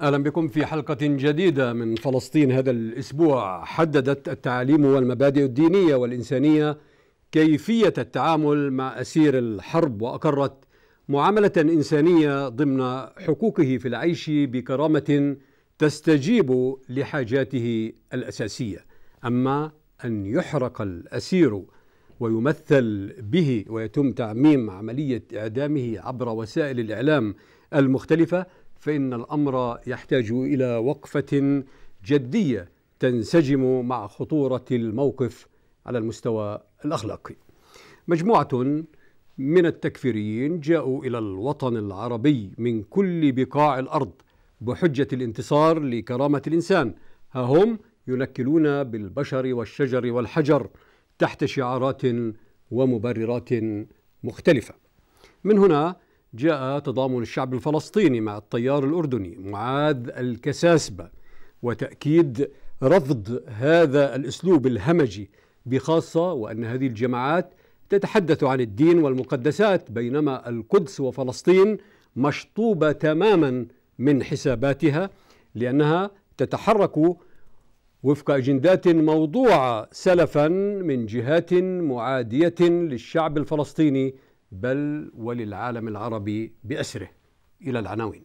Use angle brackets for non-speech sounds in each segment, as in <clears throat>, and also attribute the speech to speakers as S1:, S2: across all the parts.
S1: اهلا بكم في حلقه جديده من فلسطين هذا الاسبوع حددت التعاليم والمبادئ الدينيه والانسانيه كيفيه التعامل مع اسير الحرب واقرت معامله انسانيه ضمن حقوقه في العيش بكرامه تستجيب لحاجاته الاساسيه اما ان يحرق الاسير ويمثل به ويتم تعميم عمليه اعدامه عبر وسائل الاعلام المختلفه فإن الأمر يحتاج إلى وقفة جدية تنسجم مع خطورة الموقف على المستوى الأخلاقي. مجموعة من التكفيريين جاءوا إلى الوطن العربي من كل بقاع الأرض بحجة الانتصار لكرامة الإنسان ها هم ينكلون بالبشر والشجر والحجر تحت شعارات ومبررات مختلفة من هنا جاء تضامن الشعب الفلسطيني مع التيار الأردني معاذ الكساسبة وتأكيد رفض هذا الأسلوب الهمجي بخاصة وأن هذه الجماعات تتحدث عن الدين والمقدسات بينما القدس وفلسطين مشطوبة تماما من حساباتها لأنها تتحرك وفق أجندات موضوعة سلفا من جهات معادية للشعب الفلسطيني بل وللعالم العربي بأسره إلى العناوين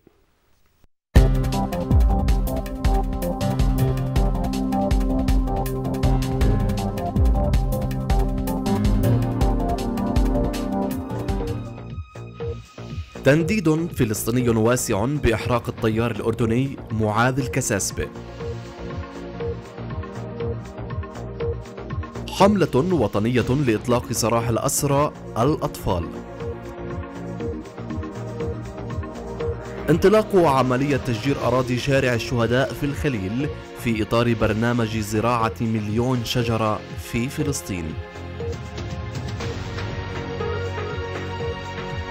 S2: تنديد فلسطيني واسع بإحراق الطيار الأردني معاذ الكساسبة حملة وطنية لإطلاق سراح الأسرى الأطفال انطلاق عملية تشجير أراضي شارع الشهداء في الخليل في إطار برنامج زراعة مليون شجرة في فلسطين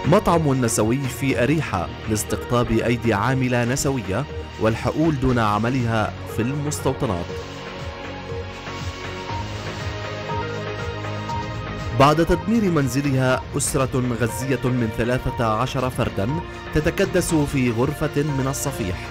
S2: مطعم نسوي في أريحة لاستقطاب أيدي عاملة نسوية والحقول دون عملها في المستوطنات بعد تدمير منزلها أسرة غزية من 13 فردا تتكدس في غرفة من الصفيح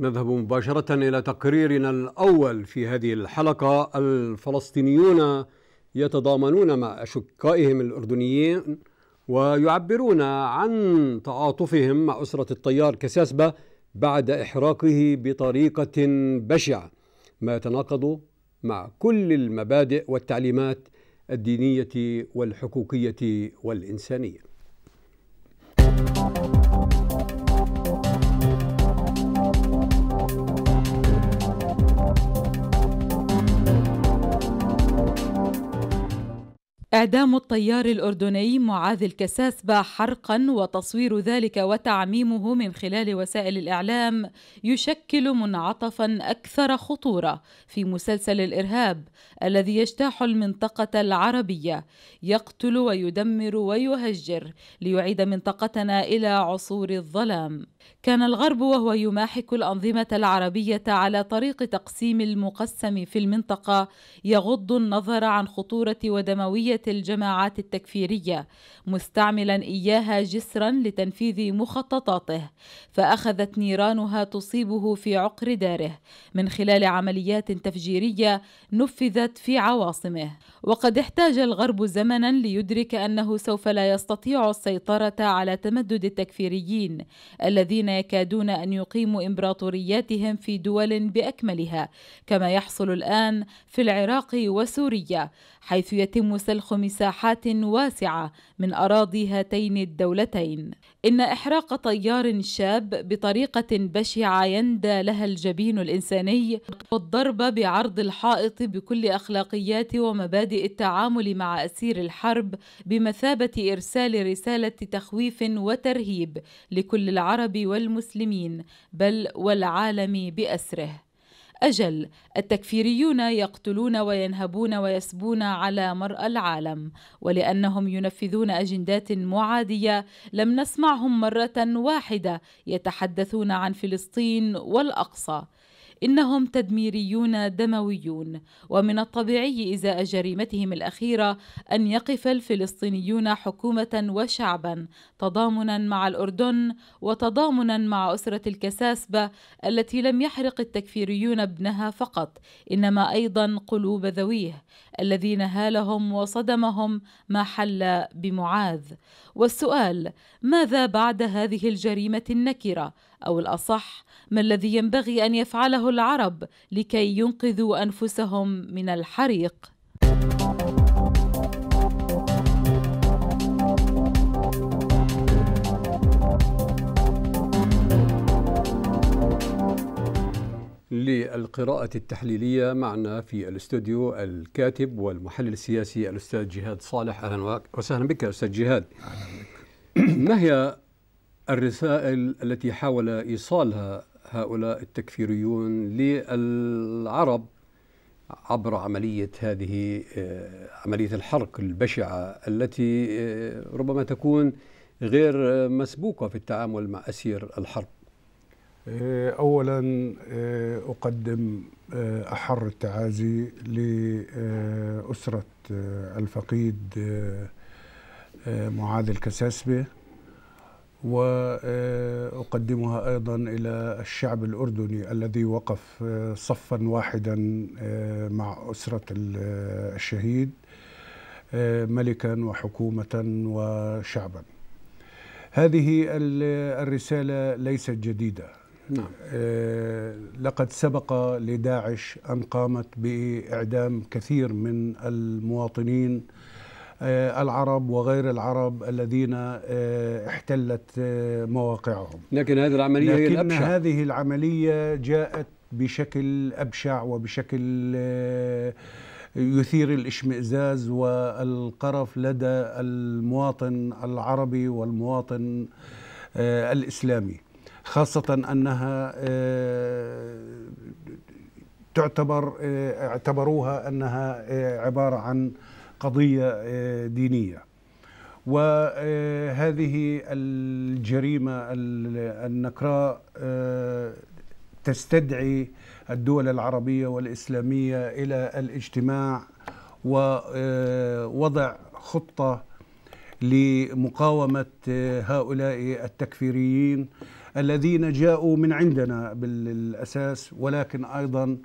S1: نذهب مباشرة إلى تقريرنا الأول في هذه الحلقة الفلسطينيون يتضامنون مع أشقائهم الأردنيين ويعبرون عن تعاطفهم مع أسرة الطيار كساسبة بعد إحراقه بطريقة بشعة ما يتناقض مع كل المبادئ والتعليمات الدينية والحقوقية والإنسانية
S3: إعدام الطيار الأردني معاذ الكساسبة حرقا وتصوير ذلك وتعميمه من خلال وسائل الإعلام يشكل منعطفا أكثر خطورة في مسلسل الإرهاب الذي يجتاح المنطقة العربية يقتل ويدمر ويهجر ليعيد منطقتنا إلى عصور الظلام كان الغرب وهو يماحك الأنظمة العربية على طريق تقسيم المقسم في المنطقة يغض النظر عن خطورة ودموية الجماعات التكفيرية مستعملا إياها جسرا لتنفيذ مخططاته فأخذت نيرانها تصيبه في عقر داره من خلال عمليات تفجيرية نفذت في عواصمه وقد احتاج الغرب زمنا ليدرك أنه سوف لا يستطيع السيطرة على تمدد التكفيريين الذي الذين يكادون أن يقيموا إمبراطورياتهم في دول بأكملها كما يحصل الآن في العراق وسوريا حيث يتم سلخ مساحات واسعة من أراضي هاتين الدولتين إن إحراق طيار شاب بطريقة بشعة يندى لها الجبين الإنساني والضرب بعرض الحائط بكل أخلاقيات ومبادئ التعامل مع أسير الحرب بمثابة إرسال رسالة تخويف وترهيب لكل العرب والمسلمين بل والعالم باسره أجل التكفيريون يقتلون وينهبون ويسبون على مرأى العالم ولأنهم ينفذون أجندات معادية لم نسمعهم مرة واحدة يتحدثون عن فلسطين والأقصى إنهم تدميريون دمويون ومن الطبيعي إزاء جريمتهم الأخيرة أن يقف الفلسطينيون حكومة وشعبا تضامنا مع الأردن وتضامنا مع أسرة الكساسبة التي لم يحرق التكفيريون ابنها فقط إنما أيضا قلوب ذويه الذين هالهم وصدمهم ما حل بمعاذ والسؤال ماذا بعد هذه الجريمه النكره او الاصح ما الذي ينبغي ان يفعله العرب لكي ينقذوا انفسهم من الحريق
S1: للقراءة التحليلية معنا في الاستوديو الكاتب والمحلل السياسي الأستاذ جهاد صالح أهلا وسهلا بك أستاذ جهاد ما هي الرسائل التي حاول إيصالها هؤلاء التكفيريون للعرب عبر عملية هذه آه، عملية الحرق البشعة التي آه، ربما تكون غير مسبوقة في التعامل مع أسير الحرب
S4: آه، اولا آه، اقدم آه، احر التعازي لاسره الفقيد معاذ الكساسبه واقدمها ايضا الى الشعب الاردني الذي وقف صفا واحدا مع اسره الشهيد ملكا وحكومه وشعبا هذه الرساله ليست جديده نعم. آه، لقد سبق لداعش أن قامت بإعدام كثير من المواطنين آه، العرب وغير العرب الذين آه، احتلت مواقعهم
S1: لكن هذه العملية لكن هي الأبشع
S4: هذه العملية جاءت بشكل أبشع وبشكل يثير الاشمئزاز والقرف لدى المواطن العربي والمواطن الإسلامي خاصة أنها آه، تعتبر آه، اعتبروها أنها آه، عبارة عن قضية دينية وهذه الجريمة النكراء تستدعي الدول العربية والإسلامية إلى الاجتماع ووضع خطة لمقاومة هؤلاء التكفيريين الذين جاءوا من عندنا بالأساس ولكن أيضا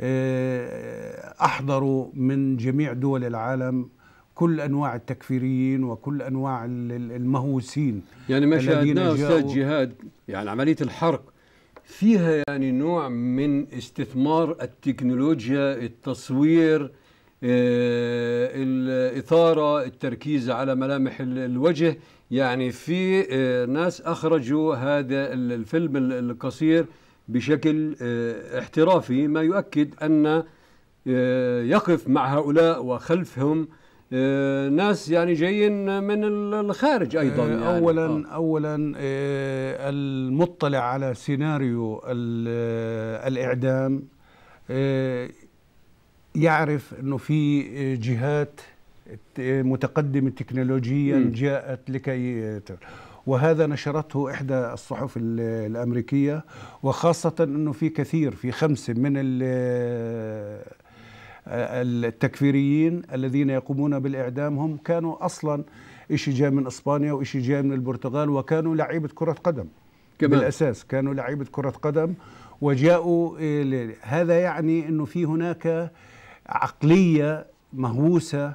S4: آه، أحضروا من جميع دول العالم كل انواع التكفيريين وكل انواع المهووسين يعني ما شاهدناه استاذ
S1: جهاد يعني عمليه الحرق فيها يعني نوع من استثمار التكنولوجيا التصوير آه، الإثارة التركيز على ملامح الوجه يعني في آه، ناس أخرجوا هذا الفيلم القصير بشكل آه، احترافي ما يؤكد أن آه، يقف مع هؤلاء وخلفهم ناس يعني جايين من الخارج ايضا يعني اولا آه. اولا المطلع على
S4: سيناريو الاعدام يعرف انه في جهات متقدمة تكنولوجيا جاءت لكي وهذا نشرته إحدى الصحف الأمريكية وخاصة أنه في كثير في خمسة من التكفيريين الذين يقومون بالإعدام هم كانوا أصلا إشي جاء من إسبانيا وإشي جاء من البرتغال وكانوا لعيبة كرة قدم
S3: كمان. بالأساس
S4: كانوا لعيبة كرة قدم وجاءوا هذا يعني أنه في هناك عقلية مهووسة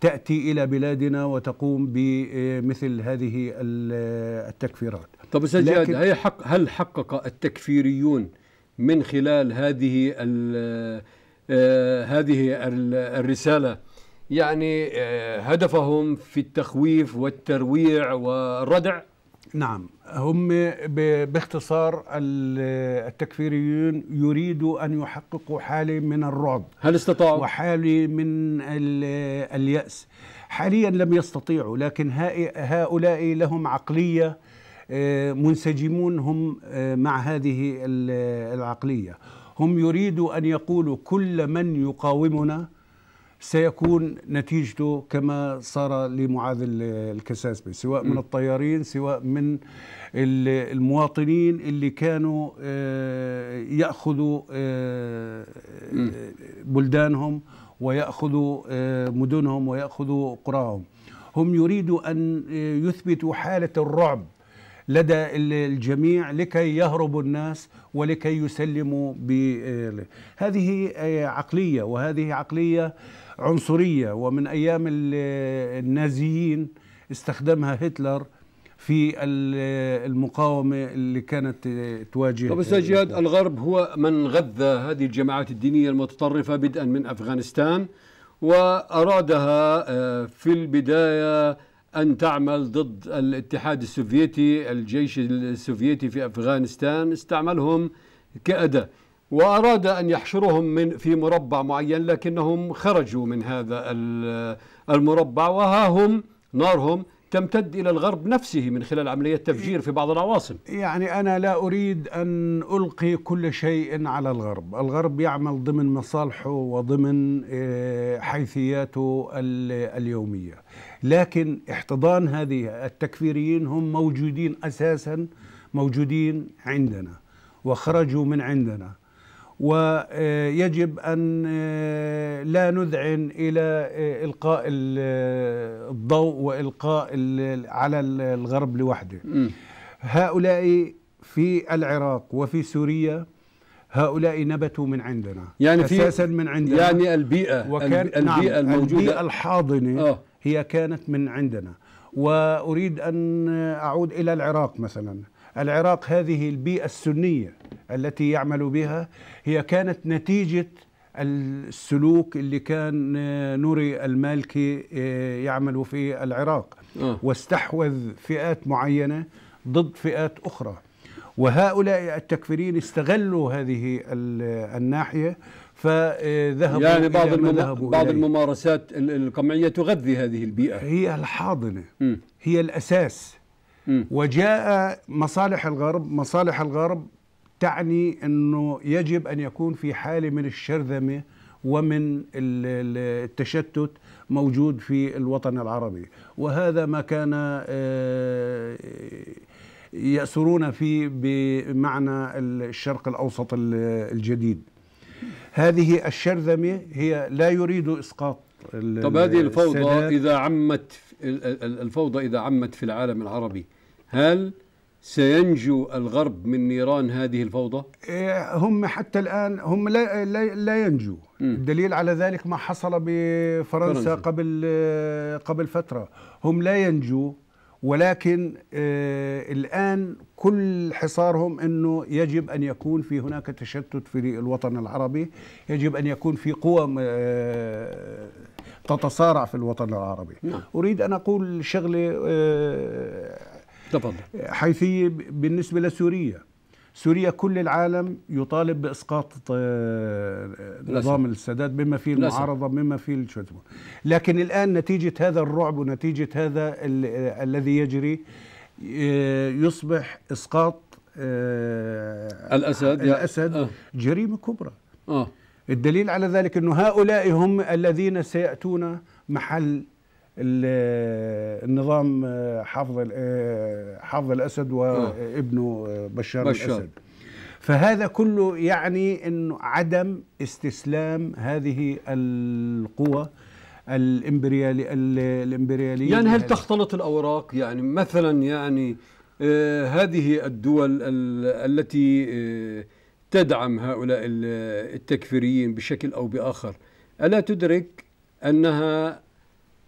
S4: تأتي إلى بلادنا وتقوم بمثل هذه التكفيرات طب سجاد هل,
S1: حق هل حقق التكفيريون من خلال هذه آه، هذه الرسالة يعني آه، هدفهم في التخويف والترويع والردع نعم هم باختصار
S4: التكفيريون يريدوا أن يحققوا حالة من الرعب هل استطاعوا؟ وحالة من اليأس حاليا لم يستطيعوا لكن هؤلاء لهم عقلية آه، منسجمون هم آه، مع هذه العقلية هم يريدوا أن يقولوا كل من يقاومنا سيكون نتيجته كما صار لمعاذ الكساسبي سواء من الطيارين سواء من المواطنين اللي كانوا آه، يأخذوا آه، بلدانهم ويأخذوا آه، مدنهم ويأخذوا قراهم هم يريدوا أن يثبتوا حالة الرعب لدى الجميع لكي يهرب الناس ولكي يسلموا هذه عقلية وهذه عقلية عنصرية ومن أيام النازيين استخدمها هتلر في المقاومة اللي كانت تواجه طب أستاذ جهاد الغرب
S1: هو من غذى هذه الجماعات الدينية المتطرفة بدءا من أفغانستان وأرادها آه، في البداية أن تعمل ضد الاتحاد السوفيتي الجيش السوفيتي في أفغانستان استعملهم كأداة وأراد أن يحشرهم من في مربع معين لكنهم خرجوا من هذا المربع وها هم نارهم تمتد إلى الغرب نفسه من خلال عملية تفجير في بعض العواصم
S4: يعني أنا لا أريد أن ألقي كل شيء على الغرب الغرب يعمل ضمن مصالحه وضمن آه، حيثياته اليومية لكن احتضان هذه التكفيريين هم موجودين أساسا موجودين عندنا وخرجوا من عندنا ويجب أن آه، لا نذعن إلى آه، إلقاء آه، الضوء وإلقاء على الغرب لوحده هؤلاء في العراق وفي سوريا هؤلاء نبتوا من عندنا يعني في أساسا من عندنا يعني البيئة وكان نعم، البيئة نعم الموجودة البيئة الحاضنة أوه. هي كانت من عندنا وأريد أن أعود إلى العراق مثلا العراق هذه البيئة السنية التي يعمل بها هي كانت نتيجة السلوك اللي كان نوري المالكي آه، يعمل في العراق آه. واستحوذ فئات معينة ضد فئات أخرى وهؤلاء التكفيرين استغلوا هذه الناحية فذهبوا يعني بعض إلى ذهبوا بعض
S1: الممارسات القمعية تغذي هذه البيئة
S4: هي الحاضنة م. هي الأساس وجاء مصالح الغرب مصالح الغرب تعني أنه يجب أن يكون في حالة من الشرذمة ومن التشتت موجود في الوطن العربي وهذا ما كان آه، يأسرون فيه بمعنى الشرق الأوسط الجديد هذه الشرذمة هي لا يريد إسقاط طب هذه الفوضى
S1: إذا عمت الفوضى إذا عمت في العالم العربي هل سينجو الغرب من نيران هذه الفوضى؟
S4: إيه، هم حتى الآن هم لا, لا, لا ينجو م. الدليل على ذلك ما حصل بفرنسا فرنسا. قبل قبل فترة هم لا ينجو ولكن آه، الآن كل حصارهم أنه يجب أن يكون في هناك تشتت في الوطن العربي يجب أن يكون في قوى آه، تتصارع في الوطن العربي م. نعم. أريد أن أقول شغلة آه، تفضل حيثية بالنسبة لسوريا سوريا كل العالم يطالب بإسقاط آه، نظام السادات بما فيه المعارضة بما فيه شو اسمه لكن الآن نتيجة هذا الرعب ونتيجة هذا آه، الذي يجري آه، يصبح إسقاط الأسد الأسد آه. جريمة كبرى آه. الدليل على ذلك أن هؤلاء هم الذين سيأتون محل النظام آه، حافظ آه، حافظ الاسد وابنه آه. بشار, بشار الاسد فهذا كله يعني انه عدم استسلام هذه القوى الامبريالي
S1: الامبرياليه يعني هل تختلط الاوراق يعني مثلا يعني هذه الدول التي تدعم هؤلاء التكفيريين بشكل او باخر الا تدرك انها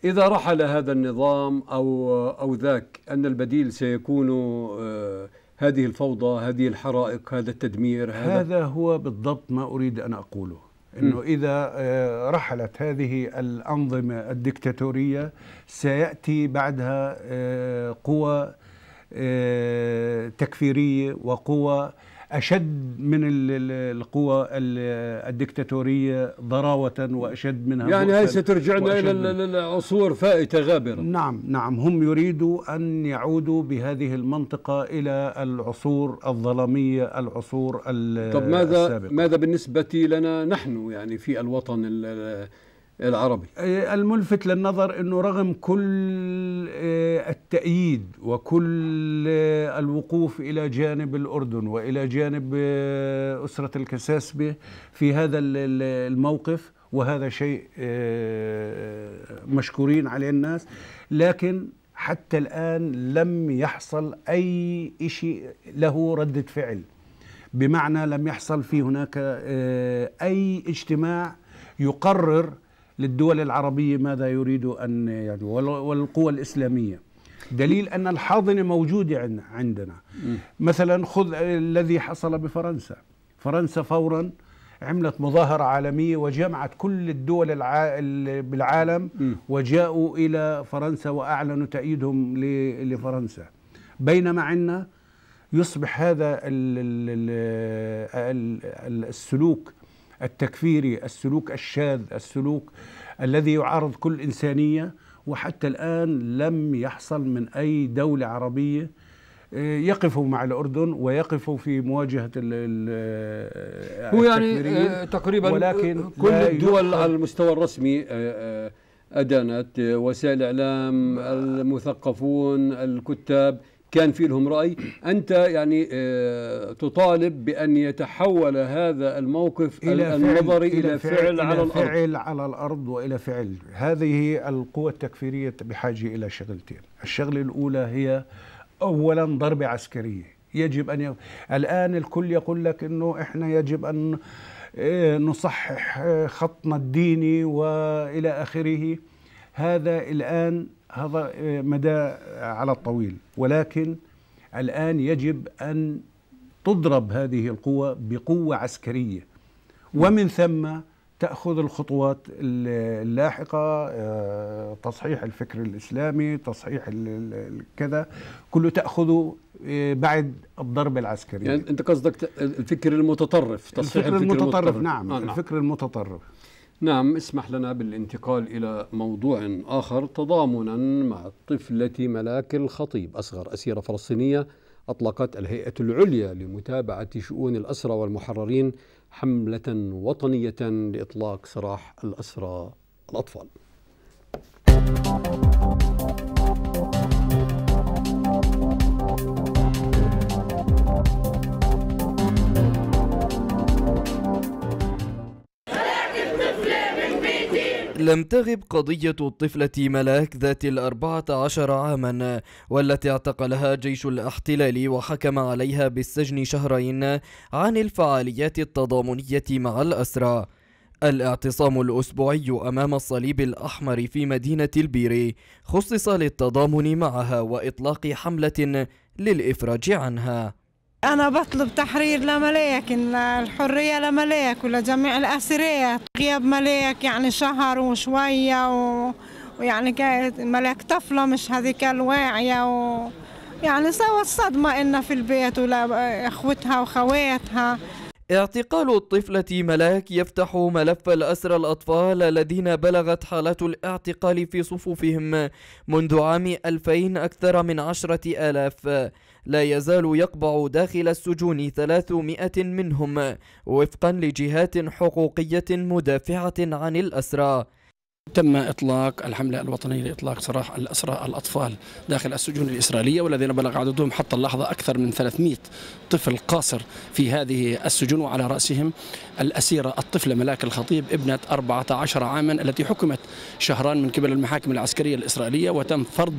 S1: إذا رحل هذا النظام أو أو ذاك أن البديل سيكون آه، هذه الفوضى هذه الحرائق هذا التدمير هذا, هذا هو بالضبط ما أريد أن
S4: أقوله أنه
S1: إذا آه،
S4: رحلت هذه الأنظمة الدكتاتورية سيأتي بعدها آه، قوى تكفيرية وقوى أشد من القوى الدكتاتورية ضراوة وأشد منها يعني هاي سترجعنا إلى العصور فائتة غابرة نعم نعم هم يريدوا أن يعودوا بهذه المنطقة إلى العصور الظلامية العصور طب ماذا السابقة.
S1: ماذا بالنسبة لنا نحن يعني في الوطن العربي إيه، الملفت للنظر أنه رغم كل إيه،
S4: التأييد وكل إيه، الوقوف إلى جانب الأردن وإلى جانب أسرة الكساسبة في هذا الموقف وهذا شيء مشكورين عليه الناس لكن حتى الآن لم يحصل أي شيء له ردة فعل بمعنى لم يحصل في هناك أي اجتماع يقرر للدول العربية ماذا يريد أن يعني والقوى الإسلامية دليل أن الحاضنة موجودة عندنا مثلا خذ الذي حصل بفرنسا فرنسا فورا عملت مظاهرة عالمية وجمعت كل الدول الع... بالعالم وجاءوا إلى فرنسا وأعلنوا تأييدهم ل... لفرنسا بينما عندنا يصبح هذا ال... ال... ال... السلوك التكفيري السلوك الشاذ السلوك الذي يعارض كل إنسانية وحتى الآن لم يحصل من أي دولة عربية آه، يقفوا مع الأردن ويقفوا في مواجهة
S1: آه، هو يعني آه، تقريبا ولكن كل الدول على المستوى الرسمي أدانت وسائل الإعلام المثقفون الكتاب كان في لهم رأي أنت يعني آه، تطالب بأن يتحول هذا الموقف إلى النظري إلى, إلى فعل, فعل على الأرض فعل
S4: على الأرض وإلى فعل هذه القوة التكفيرية بحاجة إلى شغلتين الشغلة الأولى هي أولا ضربة عسكرية يجب أن ي... الآن الكل يقول لك أنه إحنا يجب أن آه، نصحح آه، خطنا الديني وإلى آخره هذا الآن هذا آه، مدى آه، على الطويل ولكن الآن يجب أن تضرب هذه القوة بقوة عسكرية ومن ثم تأخذ الخطوات اللاحقة آه، تصحيح الفكر الإسلامي تصحيح كذا كله تأخذه بعد الضرب العسكري يعني أنت قصدك
S1: الفكر المتطرف تصحيح الفكر, الفكر المتطرف, المتطرف نعم, آه نعم الفكر المتطرف نعم اسمح لنا بالانتقال إلى موضوع آخر تضامنا مع الطفلة ملاك الخطيب أصغر أسيرة فلسطينية أطلقت الهيئة العليا لمتابعة شؤون الأسرى والمحررين حملة وطنية لإطلاق سراح الأسرى الأطفال.
S5: لم تغب قضية الطفلة ملاك ذات الأربعة عشر عاما والتي اعتقلها جيش الاحتلال وحكم عليها بالسجن شهرين عن الفعاليات التضامنية مع الأسرى الاعتصام الأسبوعي أمام الصليب الأحمر في مدينة البيري خصص للتضامن معها وإطلاق حملة للإفراج عنها
S6: أنا بطلب تحرير لملاك الحرية لملاك ولجميع الأسيرات غياب ملاك يعني شهر وشوية و... ويعني ملاك طفلة مش هذيك الواعية و... يعني سوى الصدمة إن في البيت ولا إخوتها وخواتها
S5: اعتقال الطفلة ملاك يفتح ملف الأسرى الأطفال الذين بلغت حالات الاعتقال في صفوفهم منذ عام 2000 أكثر من عشرة آلاف لا يزال يقبع داخل السجون 300 منهم وفقا لجهات حقوقية مدافعة عن الأسرى تم إطلاق الحملة الوطنية لإطلاق سراح الأسرى الأطفال داخل السجون الإسرائيلية والذين بلغ عددهم حتى اللحظة أكثر من 300 طفل قاصر في هذه السجون وعلى رأسهم الأسيرة الطفلة ملاك الخطيب ابنة 14 عاما التي حكمت شهران من قبل المحاكم العسكرية الإسرائيلية وتم فرض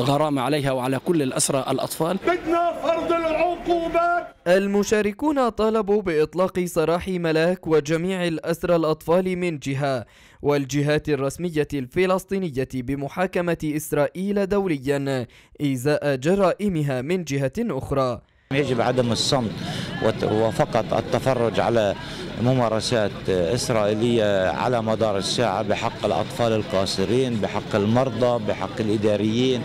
S5: غرامة عليها وعلى كل الأسرى الأطفال
S4: بدنا فرض العقوبات
S5: المشاركون طالبوا بإطلاق سراح ملاك وجميع الأسرى الأطفال من جهة والجهات الرسمية الفلسطينية بمحاكمة إسرائيل دوليا إزاء جرائمها من جهة أخرى يجب عدم الصمت
S7: وفقط التفرج على ممارسات إسرائيلية على مدار الساعة بحق الأطفال القاصرين بحق المرضى بحق الإداريين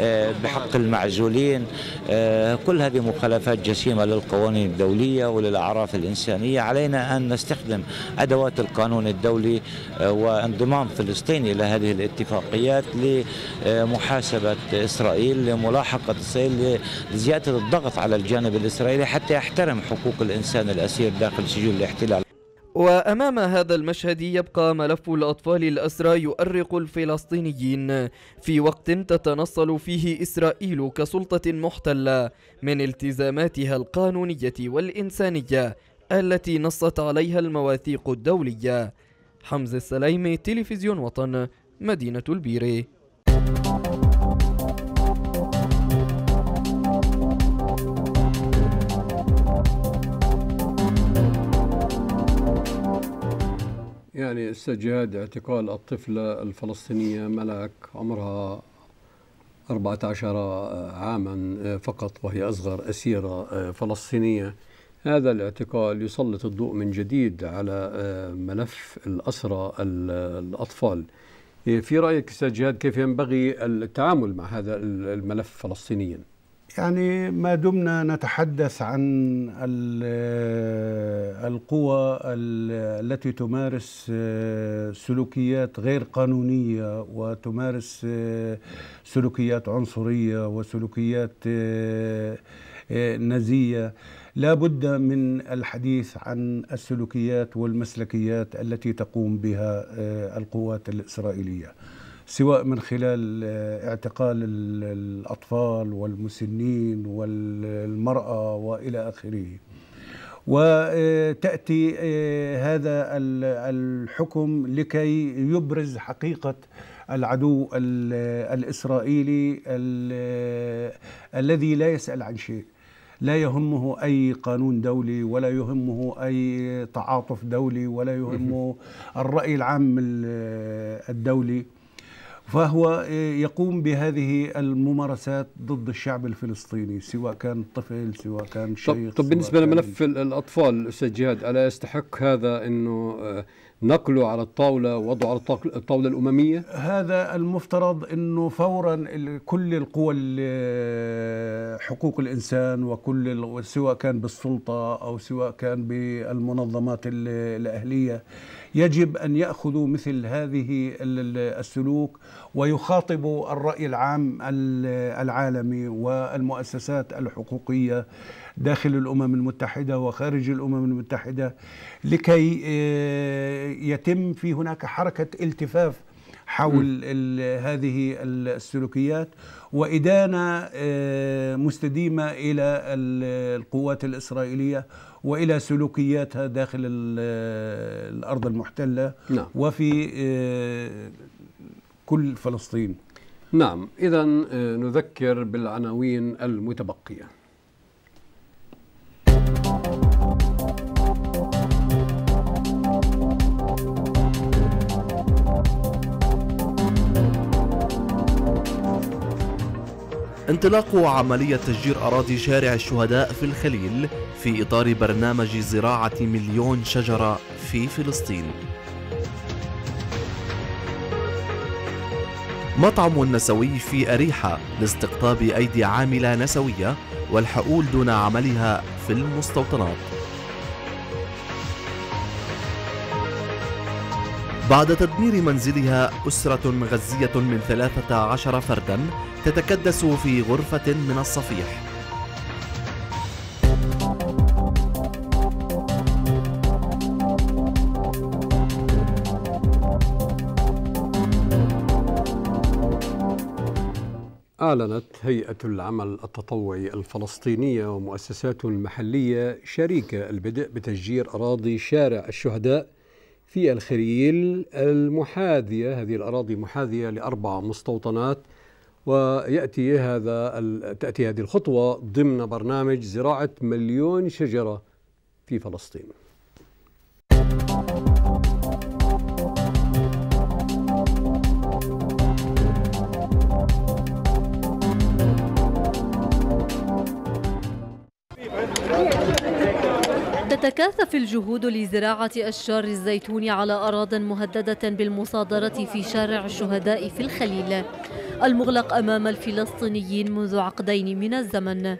S4: آه، بحق المعزولين آه، كل هذه مخالفات جسيمة للقوانين الدولية وللأعراف الإنسانية علينا أن نستخدم أدوات القانون الدولي آه، وانضمام فلسطين إلى هذه الاتفاقيات لمحاسبة إسرائيل لملاحقة إسرائيل لزيادة الضغط على الجانب الإسرائيلي حتى يحترم حقوق
S8: الإنسان الأسير داخل سجون الاحتلال
S5: وأمام هذا المشهد يبقى ملف الأطفال الأسرى يؤرق الفلسطينيين في وقت تتنصل فيه إسرائيل كسلطة محتلة من التزاماتها القانونية والإنسانية التي نصت عليها المواثيق الدولية حمزة السليمي تلفزيون وطن مدينة البيري
S1: يعني استجاد اعتقال الطفلة الفلسطينية ملاك عمرها 14 عاما فقط وهي أصغر أسيرة فلسطينية هذا الاعتقال يسلط الضوء من جديد على ملف الأسرى الأطفال في رأيك أستاذ جهاد كيف ينبغي التعامل مع هذا الملف فلسطينيا؟
S4: يعني ما دمنا نتحدث عن القوى التي تمارس سلوكيات غير قانونية وتمارس سلوكيات عنصرية وسلوكيات نزية لا بد من الحديث عن السلوكيات والمسلكيات التي تقوم بها القوات الإسرائيلية سواء من خلال آه، اعتقال الأطفال والمسنين والمرأة وإلى آخره وتأتي آه، آه، هذا الحكم لكي يبرز حقيقة العدو الإسرائيلي الذي لا يسأل عن شيء لا يهمه أي قانون دولي ولا يهمه أي تعاطف دولي ولا يهمه <laughs> الرأي العام الدولي فهو آه، يقوم بهذه الممارسات ضد الشعب الفلسطيني سواء كان طفل سواء كان شيخ طب, طب بالنسبه لملف
S1: الاطفال استاذ جهاد الا يستحق هذا انه آه، نقله على الطاوله ووضعه على الطاوله الامميه
S4: هذا المفترض انه فورا كل القوى حقوق الانسان وكل سواء كان بالسلطه او سواء كان بالمنظمات الاهليه يجب أن يأخذوا مثل هذه السلوك ويخاطبوا الرأي العام العالمي والمؤسسات الحقوقية داخل الأمم المتحدة وخارج الأمم المتحدة لكي آه، يتم في هناك حركة التفاف حول هذه السلوكيات وإدانة آه، مستديمة إلى القوات الإسرائيلية والى سلوكياتها داخل الارض المحتله نعم. وفي
S1: آه، كل فلسطين نعم اذا آه، نذكر بالعناوين المتبقيه
S2: انطلاق عملية تشجير أراضي شارع الشهداء في الخليل في إطار برنامج زراعة مليون شجرة في فلسطين مطعم نسوي في أريحة لاستقطاب أيدي عاملة نسوية والحقول دون عملها في المستوطنات بعد تدمير منزلها أسرة غزية من 13 فردا تتكدس في غرفة من الصفيح
S1: أعلنت هيئة العمل التطوعي الفلسطينية ومؤسسات محلية شريكة البدء بتشجير أراضي شارع الشهداء في الخريل المحاذية هذه الأراضي محاذية لأربع مستوطنات ويأتي هذا تأتي هذه الخطوة ضمن برنامج زراعة مليون شجرة في فلسطين.
S9: تتكاثف الجهود لزراعة أشجار الزيتون على أراض مهددة بالمصادرة في شارع الشهداء في الخليل المغلق أمام الفلسطينيين منذ عقدين من الزمن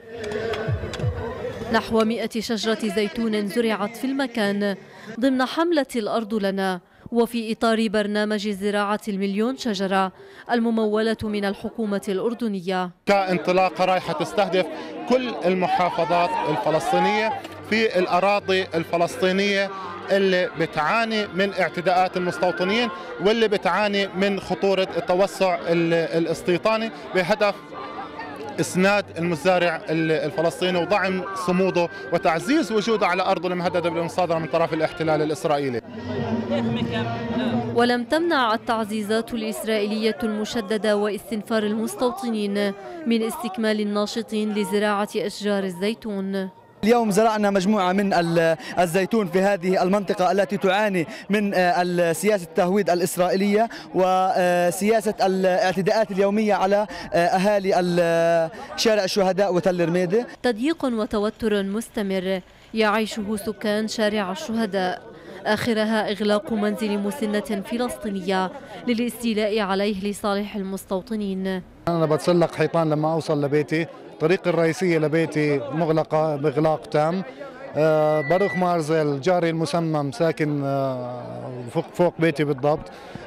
S9: نحو مئة شجرة زيتون زرعت في المكان ضمن حملة الأرض لنا وفي إطار برنامج زراعة المليون شجرة الممولة من الحكومة الأردنية
S3: كانطلاقة رايحة تستهدف كل المحافظات الفلسطينية في الأراضي الفلسطينية اللي بتعاني من اعتداءات المستوطنين واللي بتعاني من خطورة التوسع الاستيطاني بهدف اسناد المزارع الفلسطيني ودعم صموده وتعزيز وجوده على ارضه المهدده بالمصادره من طرف الاحتلال الاسرائيلي.
S9: ولم تمنع التعزيزات الاسرائيليه المشدده واستنفار المستوطنين من استكمال الناشطين لزراعه اشجار الزيتون.
S7: اليوم زرعنا مجموعة من الزيتون في هذه المنطقة التي تعاني من آه، سياسة التهويد الإسرائيلية وسياسة آه، الاعتداءات اليومية على آه، أهالي شارع الشهداء وتل رميدة
S9: تضييق وتوتر مستمر يعيشه سكان شارع الشهداء آخرها إغلاق منزل مسنة فلسطينية للاستيلاء عليه لصالح المستوطنين
S7: أنا بتسلق حيطان لما أوصل لبيتي الطريق الرئيسية لبيتي مغلقة بإغلاق تام آه، باروخ مارزل جاري المسمم ساكن آه، فوق فوق بيتي بالضبط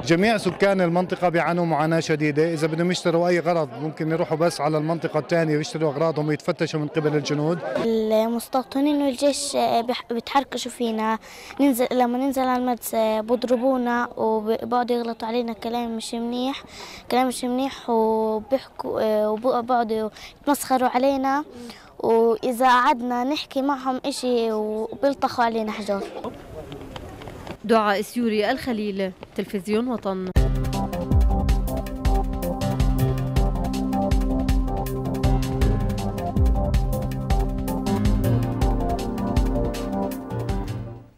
S7: جميع سكان المنطقة بيعانوا معاناة شديدة إذا بدهم يشتروا أي غرض ممكن يروحوا بس على المنطقة الثانية ويشتروا أغراضهم ويتفتشوا من قبل الجنود
S5: المستوطنين والجيش آه، بيتحركشوا فينا ننزل لما ننزل على المدرسة بضربونا وبقعدوا يغلطوا علينا كلام مش منيح كلام مش منيح وبيحكوا وبقعدوا
S4: يتمسخروا علينا وإذا قعدنا نحكي معهم إشي
S9: وبيلطخوا علينا حجار دعاء سيوري الخليل تلفزيون وطن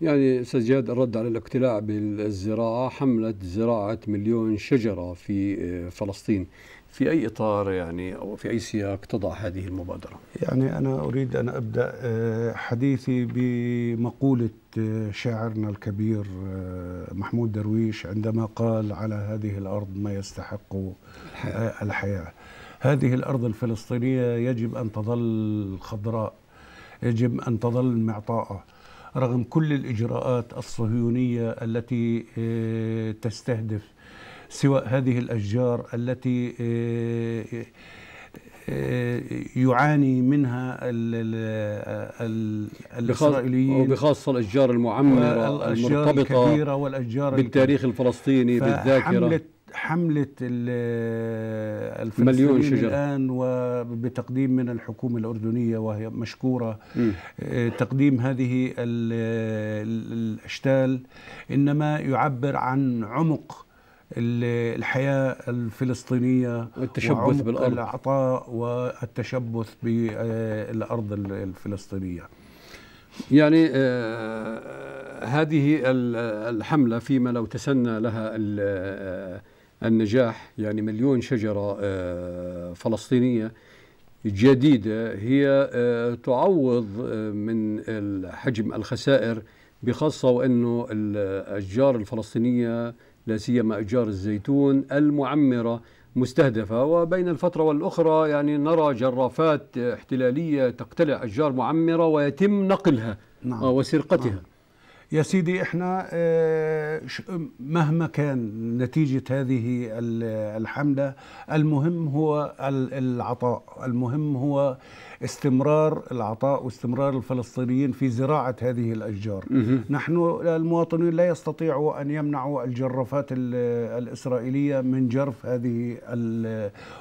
S1: يعني سجاد الرد على الاقتلاع بالزراعة حملة زراعة مليون شجرة في آه، فلسطين في أي إطار يعني أو في أي سياق تضع هذه المبادرة؟
S4: يعني أنا أريد أن أبدأ آه، حديثي بمقولة آه، شاعرنا الكبير آه، محمود درويش عندما قال على هذه الأرض ما يستحق الحياة, الحياة. هذه الأرض الفلسطينية يجب أن تظل خضراء يجب أن تظل معطاءة رغم كل الإجراءات الصهيونية التي تستهدف سوى هذه الأشجار التي آه، آه، آه، يعاني منها الإسرائيليين وبخاصة الأشجار المعمرة المرتبطه الكبيرة والأشجار بالتاريخ الفلسطيني بالذاكرة حملة الفلسطينيين الآن وبتقديم من الحكومة الأردنية وهي مشكورة م. تقديم هذه الأشتال إنما يعبر عن عمق الحياة الفلسطينية والتشبث بالأرض العطاء والتشبث بالأرض الفلسطينية
S1: يعني آه هذه الحملة فيما لو تسنى لها آه، النجاح يعني مليون شجرة آه فلسطينية جديدة هي آه تعوض آه، من حجم الخسائر بخاصة وأنه الأشجار الفلسطينية لا سيما أشجار الزيتون المعمرة مستهدفة وبين الفترة والأخرى يعني نرى جرافات احتلالية تقتلع أشجار معمرة ويتم نقلها نعم. وسرقتها نعم.
S4: يا سيدي احنا آه، مهما كان نتيجة هذه الحملة المهم هو العطاء المهم هو استمرار العطاء واستمرار الفلسطينيين في زراعة هذه الأشجار نحن المواطنين لا يستطيعوا أن يمنعوا الجرافات الإسرائيلية من جرف هذه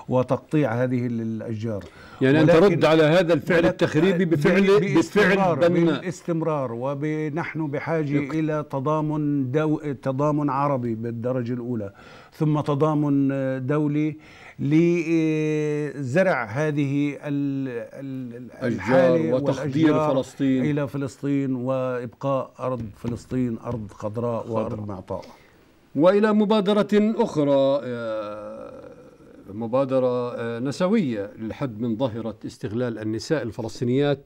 S4: وتقطيع هذه الأشجار يعني أن ترد على هذا الفعل التخريبي بفعل بفعل باستمرار ونحن بحاجة يك. إلى تضامن دو... تضامن عربي بالدرجة الأولى ثم تضامن دولي لزرع هذه الحالة وتخدير فلسطين إلى فلسطين
S1: وإبقاء أرض فلسطين أرض خضراء وأرض معطاء وإلى مبادرة أخرى آه، مبادرة آه، نسوية للحد من ظاهرة استغلال النساء الفلسطينيات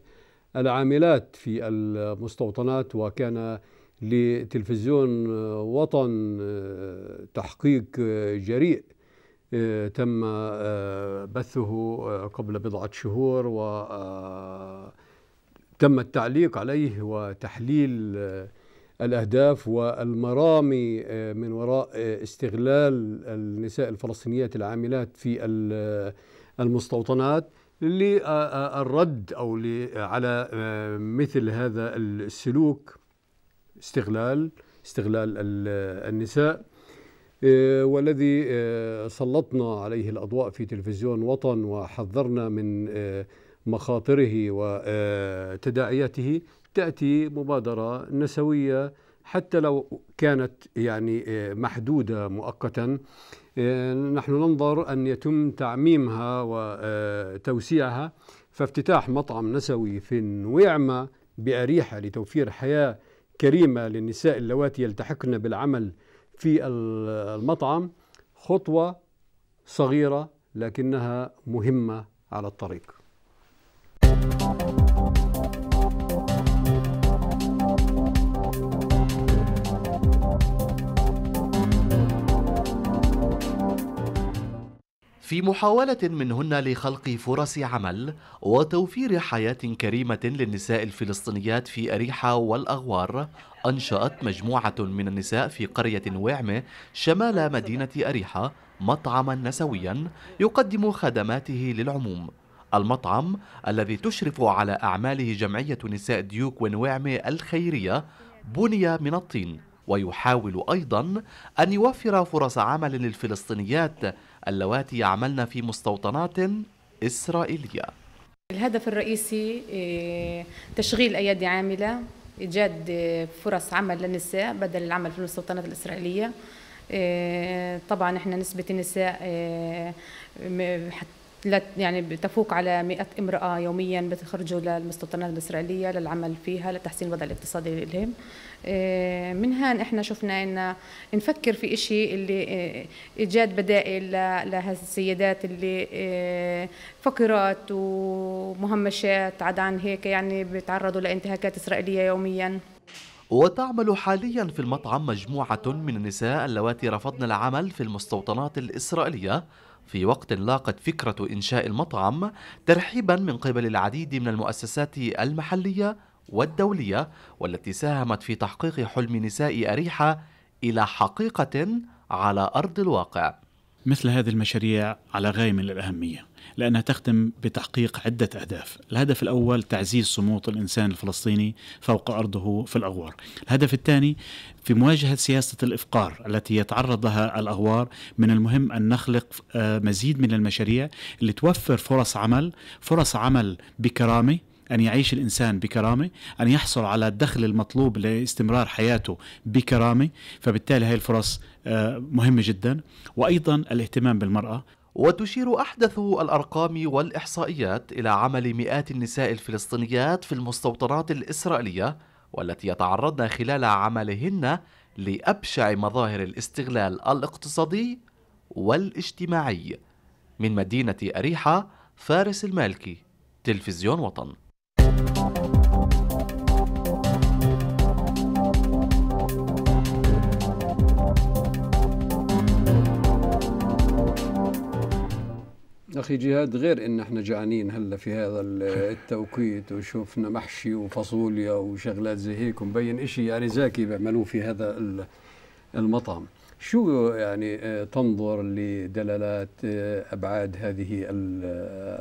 S1: العاملات في المستوطنات وكان لتلفزيون آه، وطن تحقيق جريء آه، تم آه، بثه آه، قبل بضعة شهور و تم التعليق عليه وتحليل الأهداف والمرامي من وراء استغلال النساء الفلسطينيات العاملات في المستوطنات للرد أو على مثل هذا السلوك استغلال استغلال النساء آه، والذي آه، سلطنا عليه الأضواء في تلفزيون وطن وحذرنا من آه، مخاطره وتداعياته تأتي مبادرة نسوية حتى لو كانت يعني محدودة مؤقتا نحن ننظر أن يتم تعميمها وتوسيعها فافتتاح مطعم نسوي في نويعمة بأريحة لتوفير حياة كريمة للنساء اللواتي يلتحقن بالعمل في المطعم خطوة صغيرة لكنها مهمة على الطريق
S2: في محاولة منهن لخلق فرص عمل وتوفير حياة كريمة للنساء الفلسطينيات في أريحة والأغوار أنشأت مجموعة من النساء في قرية وعمة شمال مدينة أريحة مطعما نسويا يقدم خدماته للعموم المطعم الذي تشرف على أعماله جمعية نساء ديوك ونوعمة الخيرية بني من الطين ويحاول أيضا أن يوفر فرص عمل للفلسطينيات اللواتي يعملن في مستوطنات إسرائيلية
S3: الهدف الرئيسي إيه، تشغيل أيادي عاملة إيجاد فرص عمل للنساء بدل العمل في المستوطنات الإسرائيلية إيه، طبعا احنا نسبة النساء إيه، يعني بتفوق على 100 امرأة يوميا بتخرجوا للمستوطنات الإسرائيلية للعمل فيها لتحسين الوضع الاقتصادي لهم آه، من هان احنا شفنا ان نفكر في شيء اللي آه، ايجاد بدائل لهالسيدات اللي آه، فقرات ومهمشات عدا عن هيك يعني بيتعرضوا لانتهاكات اسرائيليه يوميا
S2: وتعمل حاليا في المطعم مجموعة من النساء اللواتي رفضن العمل في المستوطنات الإسرائيلية في وقت لاقت فكرة إنشاء المطعم ترحيبا من قبل العديد من المؤسسات المحلية والدولية والتي ساهمت في تحقيق حلم نساء أريحة إلى حقيقة على أرض الواقع مثل هذه المشاريع على غايه من الاهميه لانها تخدم بتحقيق عده اهداف، الهدف الاول تعزيز صمود الانسان الفلسطيني فوق ارضه في الاغوار، الهدف الثاني في مواجهه سياسه الافقار التي يتعرض لها الاغوار، من المهم ان نخلق آه، مزيد من المشاريع اللي توفر فرص عمل، فرص عمل بكرامه أن يعيش الإنسان بكرامة أن يحصل على الدخل المطلوب لاستمرار حياته بكرامة فبالتالي هاي الفرص آه، مهمة جدا وأيضا الاهتمام بالمرأة وتشير أحدث الأرقام والإحصائيات إلى عمل مئات النساء الفلسطينيات في المستوطنات الإسرائيلية والتي يتعرضن خلال عملهن لأبشع مظاهر الاستغلال الاقتصادي والاجتماعي من مدينة أريحة فارس المالكي تلفزيون وطن
S1: اخي جهاد غير ان احنا جعانين هلا في هذا <laughs> التوقيت وشوفنا محشي وفاصوليا وشغلات زي هيك ومبين إشي يعني زاكي بيعملوه في هذا المطعم شو يعني آه، تنظر لدلالات آه، ابعاد هذه آه،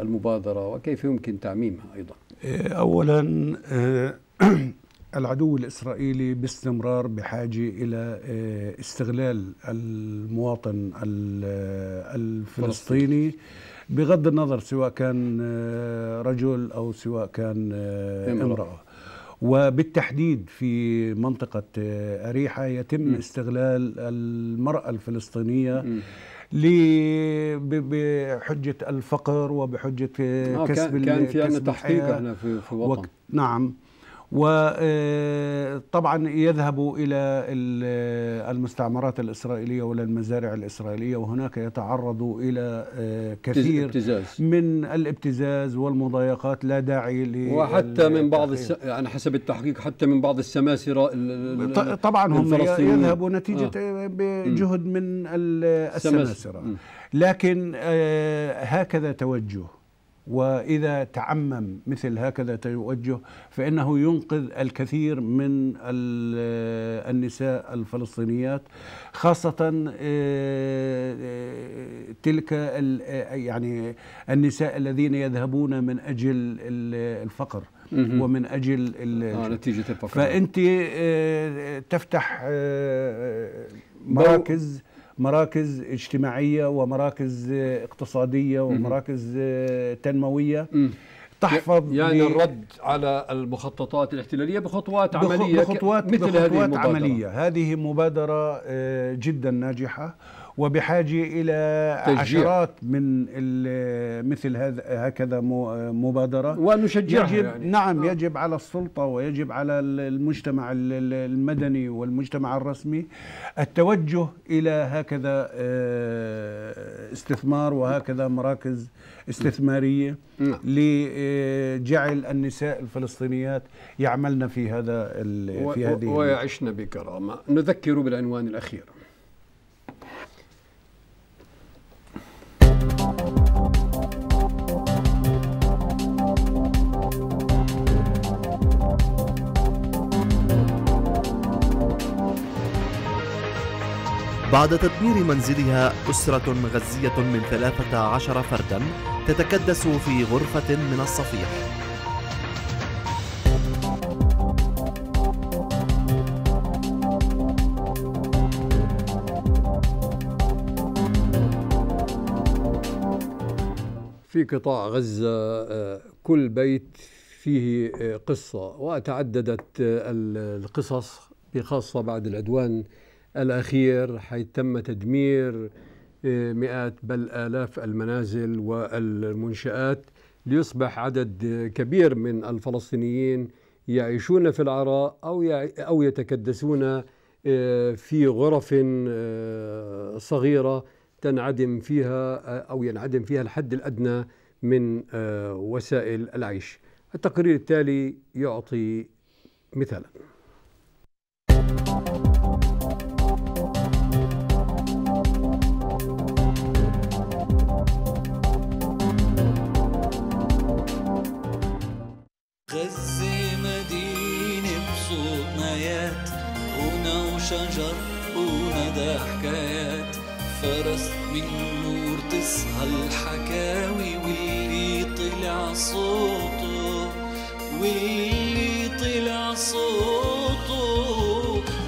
S1: المبادره وكيف يمكن تعميمها ايضا
S4: اولا <clears throat> العدو الاسرائيلي باستمرار بحاجه الى استغلال المواطن الفلسطيني بغض النظر سواء كان آه، رجل أو سواء كان آه، امرأة وبالتحديد في منطقة آه، أريحة يتم م. استغلال المرأة الفلسطينية م. بحجة الفقر وبحجة آه كسب كان في عندنا تحقيق احنا
S1: في, في الوطن
S4: نعم وطبعا يذهب إلى المستعمرات الإسرائيلية ولا المزارع الإسرائيلية وهناك يتعرض إلى آه، كثير ابتزاز. من الابتزاز والمضايقات لا داعي
S1: ل وحتى من بعض الس... يعني حسب التحقيق حتى من بعض السماسرة ال... طبعا هم يذهبوا نتيجة آه. بجهد
S4: من السماسرة لكن آه، هكذا توجه وإذا تعمم مثل هكذا توجه فإنه ينقذ الكثير من النساء الفلسطينيات خاصة آه، آه، تلك آه، يعني النساء الذين يذهبون من أجل الفقر ومن اجل آه نتيجه الفقر فانت تفتح مراكز مراكز اجتماعيه ومراكز اقتصاديه ومراكز تنمويه
S1: تحفظ يعني الرد على المخططات الاحتلاليه بخطوات عمليه
S4: بخطوات, مثل بخطوات هذه المبادرة. عمليه هذه مبادره آه، جدا ناجحه وبحاجه الى تشجيع. عشرات من مثل هذا هكذا مبادره ونشجعها يعني. نعم آه. يجب على السلطه ويجب على المجتمع المدني والمجتمع الرسمي التوجه الى هكذا آه، استثمار وهكذا مراكز استثماريه نعم. نعم. لجعل النساء الفلسطينيات يعملن في هذا
S1: في هذه ويعشن بكرامه نذكر بالعنوان الاخير
S2: بعد تدمير منزلها أسرة غزية من 13 فردا تتكدس في غرفة من الصفيح
S1: في قطاع غزة آه، كل بيت فيه آه، قصة وتعددت آه، القصص بخاصة بعد العدوان الأخير حيث تم تدمير آه، مئات بل آلاف المنازل والمنشآت ليصبح عدد كبير من الفلسطينيين يعيشون في العراء أو أو يتكدسون آه، في غرف آه، صغيرة تنعدم فيها أو ينعدم فيها الحد الأدنى من وسائل العيش التقرير التالي يعطي مثالا شجر ومدى حكايات
S2: فرس من نور تسهى الحكاوي واللي طلع صوته واللي طلع صوته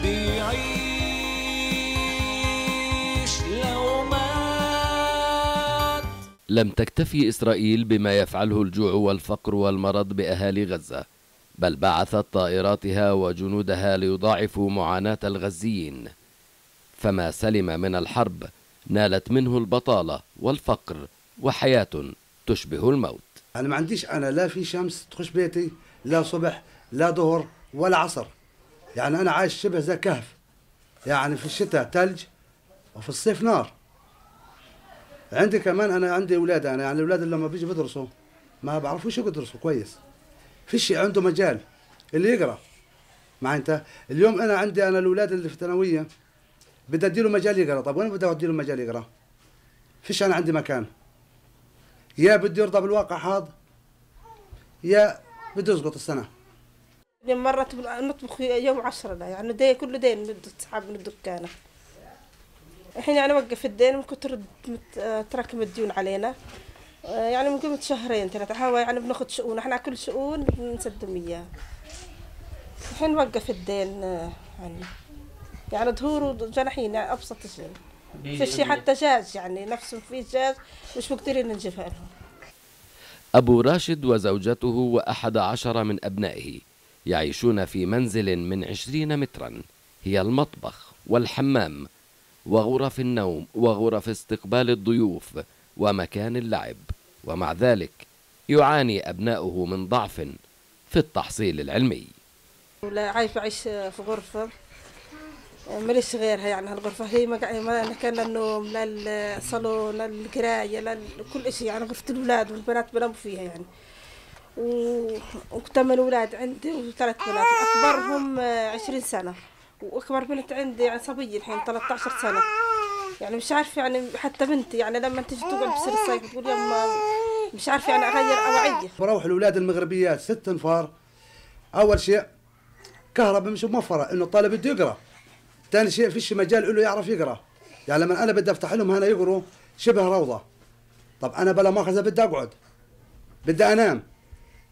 S5: بيعيش لو مات
S8: لم تكتفي إسرائيل بما يفعله الجوع والفقر والمرض بأهالي غزة بل بعثت طائراتها وجنودها ليضاعفوا معاناة الغزيين فما سلم من الحرب نالت منه البطالة والفقر وحياة تشبه الموت
S7: أنا ما عنديش أنا لا في شمس تخش بيتي لا صبح لا ظهر ولا عصر يعني أنا عايش شبه زي كهف يعني في الشتاء تلج وفي الصيف نار عندي كمان أنا عندي أولاد أنا يعني الأولاد لما بيجي بدرسوا ما بعرفوش يدرسوا كويس فيش عنده مجال اللي يقرا مع انت اليوم انا عندي انا الاولاد اللي في الثانويه بدي اديله مجال يقرا طب وين بدي اديله مجال يقرا فيش انا عندي مكان يا بده يرضى بالواقع هذا يا بده يسقط السنه
S6: اليوم يعني مرت نطبخ يوم عشرة يعني دين كل دين بده تسحب من الدكانه الحين يعني وقف الدين من كثر تراكم الديون علينا يعني من قيمة شهرين ثلاثة هو يعني بناخد شؤون احنا كل شؤون بنسدم مياه الحين وقف الدين يعني يعني ظهور وجناحين يعني ابسط شيء في شيء حتى جاز يعني نفسه في جاز مش مقدرين نجيبها لهم
S8: أبو راشد وزوجته وأحد عشر من أبنائه يعيشون في منزل من عشرين مترا هي المطبخ والحمام وغرف النوم وغرف استقبال الضيوف ومكان اللعب ومع ذلك يعاني أبناؤه من ضعف في التحصيل العلمي
S6: لا عايش عايش في غرفة مليش غيرها يعني هالغرفة هي ما كان النوم لا الصالون لا القراية لا كل شيء يعني غرفة الأولاد والبنات بناموا فيها يعني وكتمل أولاد عندي وثلاث بنات أكبرهم عشرين سنة وأكبر بنت عندي يعني صبية الحين 13 سنة يعني مش عارفة يعني حتى بنتي يعني لما تجي تقعد بصير الصيف تقول يما مش عارفة يعني أغير
S7: أوعية بروح الأولاد المغربيات ست أنفار أول شيء كهرباء مش موفرة إنه الطالب بده يقرأ ثاني شيء فيش مجال له يعرف يقرأ يعني لما أنا بدي أفتح لهم هنا يقروا شبه روضة طب أنا بلا مؤاخذة بدي أقعد بدي أنام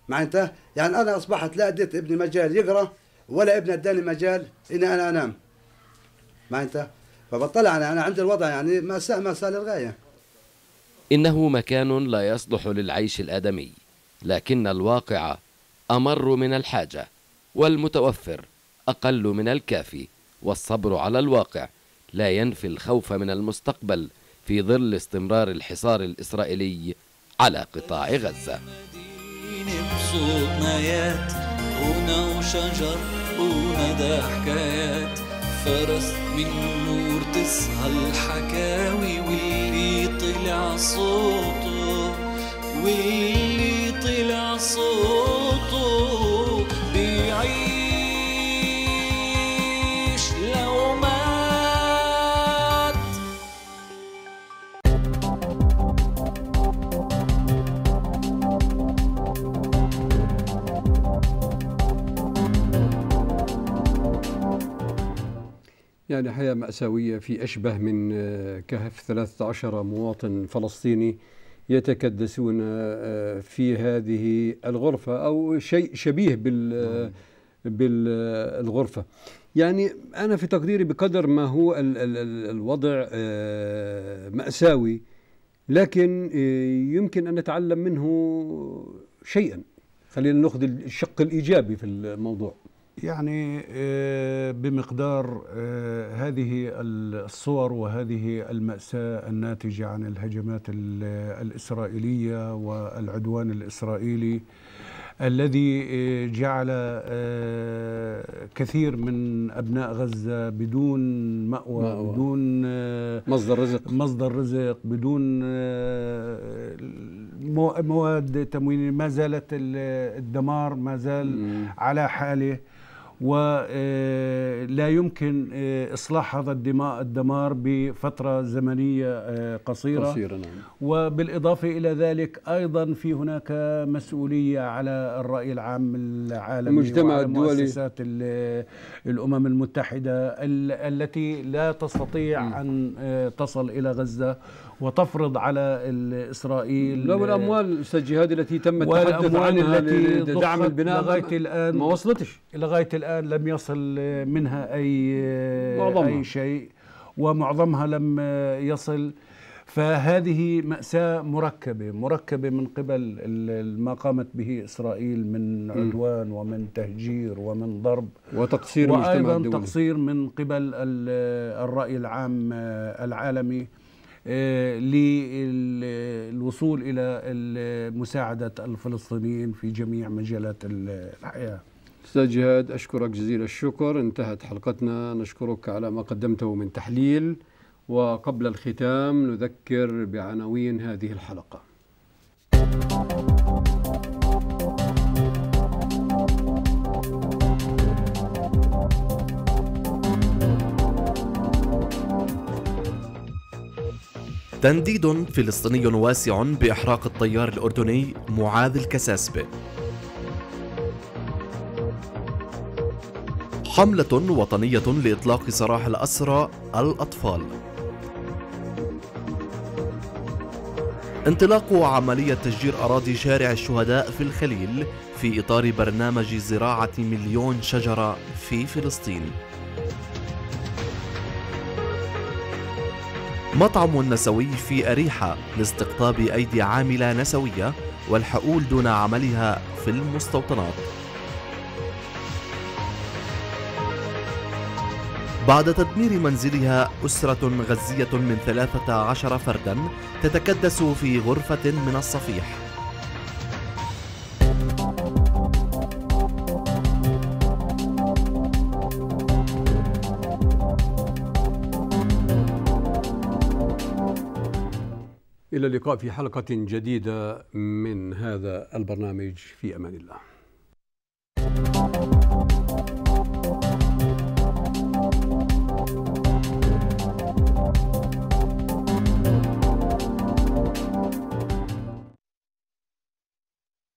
S7: معناته يعني أنا أصبحت لا أديت ابني مجال يقرأ ولا ابني أداني مجال إني أنا أنام معناته فبطلع أنا, أنا عند الوضع يعني ما ساء للغاية
S8: إنه مكان لا يصلح للعيش الآدمي لكن الواقع أمر من الحاجة والمتوفر أقل من الكافي والصبر على الواقع لا ينفي الخوف من المستقبل في ظل استمرار الحصار الإسرائيلي على قطاع غزة
S2: بصوت نايات هنا وشجر وندى حكايات فرس من نور تسعى الحكاوي واللي طلع صوته واللي طلع صوته بيعيش
S1: يعني حياة مأساوية في أشبه من آه، كهف 13 مواطن فلسطيني يتكدسون آه، في هذه الغرفة أو شيء شبيه بال آه، بالغرفة يعني أنا في تقديري بقدر ما هو الوضع مأساوي لكن يمكن أن نتعلم منه شيئا خلينا ناخذ الشق الإيجابي في الموضوع
S4: يعني آه، بمقدار آه، هذه الصور وهذه المأساة الناتجة عن الهجمات الإسرائيلية والعدوان الإسرائيلي الذي آه، جعل كثير من أبناء غزة بدون مأوى, مأوى. بدون مصدر رزق مصدر رزق بدون مواد تموينية ما زالت الدمار ما زال على حاله ولا آه، يمكن آه، إصلاح هذا الدمار بفترة زمنية آه، قصيرة, قصيرة نعم. وبالإضافة إلى ذلك أيضا في هناك مسؤولية على الرأي العام العالمي المجتمع الدولي مؤسسات الأمم المتحدة التي لا تستطيع أن تصل إلى غزة وتفرض على إسرائيل لو الاموال أستاذ جهاد التي تم التحدث عنها دعم البناء لغاية الآن ما وصلتش لغاية الآن لم يصل منها أي, معظمها. أي شيء ومعظمها لم يصل فهذه مأساة مركبة مركبة من قبل ما قامت به إسرائيل من عدوان ومن تهجير ومن ضرب وتقصير وأيضا تقصير من قبل الرأي العام العالمي آه، للوصول الى مساعده
S1: الفلسطينيين في جميع مجالات الحياه. استاذ جهاد اشكرك جزيل الشكر، انتهت حلقتنا نشكرك على ما قدمته من تحليل وقبل الختام نذكر بعناوين هذه الحلقه.
S2: تنديد فلسطيني واسع بإحراق الطيار الأردني معاذ الكساسبة حملة وطنية لإطلاق سراح الأسرى الأطفال انطلاق عملية تشجير أراضي شارع الشهداء في الخليل في إطار برنامج زراعة مليون شجرة في فلسطين مطعم نسوي في أريحة لاستقطاب أيدي عاملة نسوية والحقول دون عملها في المستوطنات بعد تدمير منزلها أسرة غزية من 13 فردا تتكدس في غرفة من الصفيح
S1: إلى اللقاء في حلقة جديدة من هذا البرنامج في أمان الله